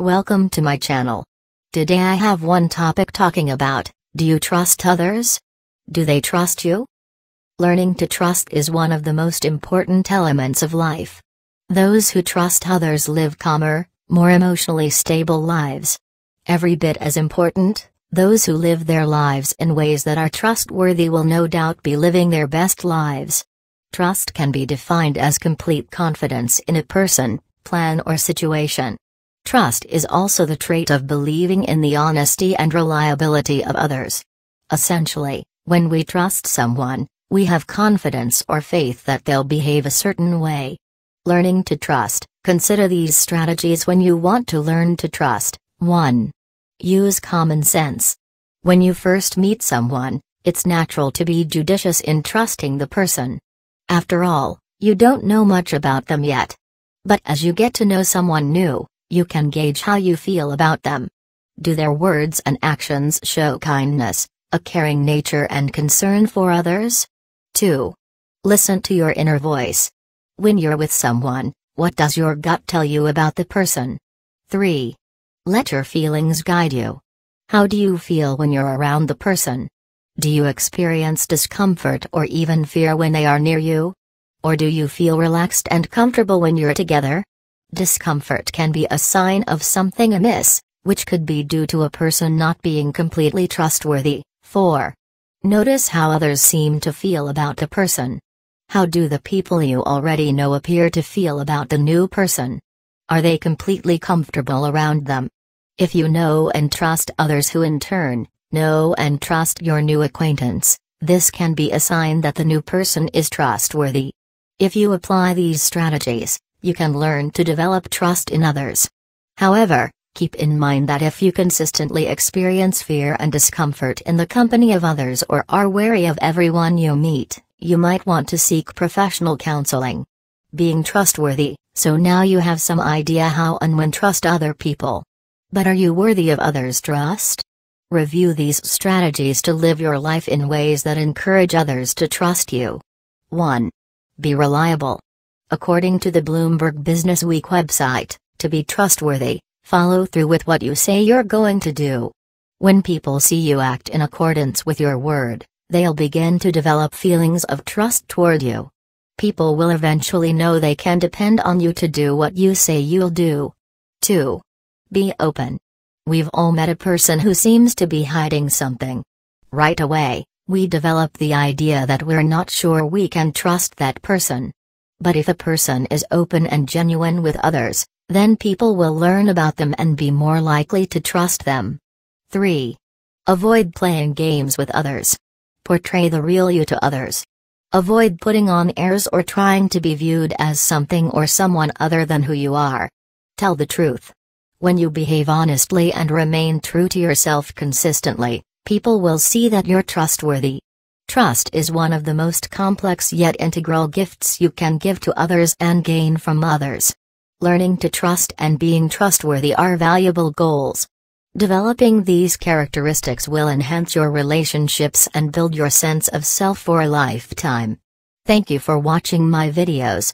Welcome to my channel. Today I have one topic talking about, do you trust others? Do they trust you? Learning to trust is one of the most important elements of life. Those who trust others live calmer, more emotionally stable lives. Every bit as important, those who live their lives in ways that are trustworthy will no doubt be living their best lives. Trust can be defined as complete confidence in a person, plan or situation. Trust is also the trait of believing in the honesty and reliability of others. Essentially, when we trust someone, we have confidence or faith that they'll behave a certain way. Learning to trust, consider these strategies when you want to learn to trust. 1. Use common sense. When you first meet someone, it's natural to be judicious in trusting the person. After all, you don't know much about them yet. But as you get to know someone new, you can gauge how you feel about them. Do their words and actions show kindness, a caring nature and concern for others? 2. Listen to your inner voice. When you're with someone, what does your gut tell you about the person? 3. Let your feelings guide you. How do you feel when you're around the person? Do you experience discomfort or even fear when they are near you? Or do you feel relaxed and comfortable when you're together? Discomfort can be a sign of something amiss, which could be due to a person not being completely trustworthy. 4. Notice how others seem to feel about the person. How do the people you already know appear to feel about the new person? Are they completely comfortable around them? If you know and trust others who in turn, know and trust your new acquaintance, this can be a sign that the new person is trustworthy. If you apply these strategies, you can learn to develop trust in others. However, keep in mind that if you consistently experience fear and discomfort in the company of others or are wary of everyone you meet, you might want to seek professional counseling. Being trustworthy, so now you have some idea how and when trust other people. But are you worthy of others' trust? Review these strategies to live your life in ways that encourage others to trust you. 1. Be reliable. According to the Bloomberg Businessweek website, to be trustworthy, follow through with what you say you're going to do. When people see you act in accordance with your word, they'll begin to develop feelings of trust toward you. People will eventually know they can depend on you to do what you say you'll do. 2. Be open. We've all met a person who seems to be hiding something. Right away, we develop the idea that we're not sure we can trust that person. But if a person is open and genuine with others, then people will learn about them and be more likely to trust them. 3. Avoid playing games with others. Portray the real you to others. Avoid putting on airs or trying to be viewed as something or someone other than who you are. Tell the truth. When you behave honestly and remain true to yourself consistently, people will see that you're trustworthy. Trust is one of the most complex yet integral gifts you can give to others and gain from others. Learning to trust and being trustworthy are valuable goals. Developing these characteristics will enhance your relationships and build your sense of self for a lifetime. Thank you for watching my videos.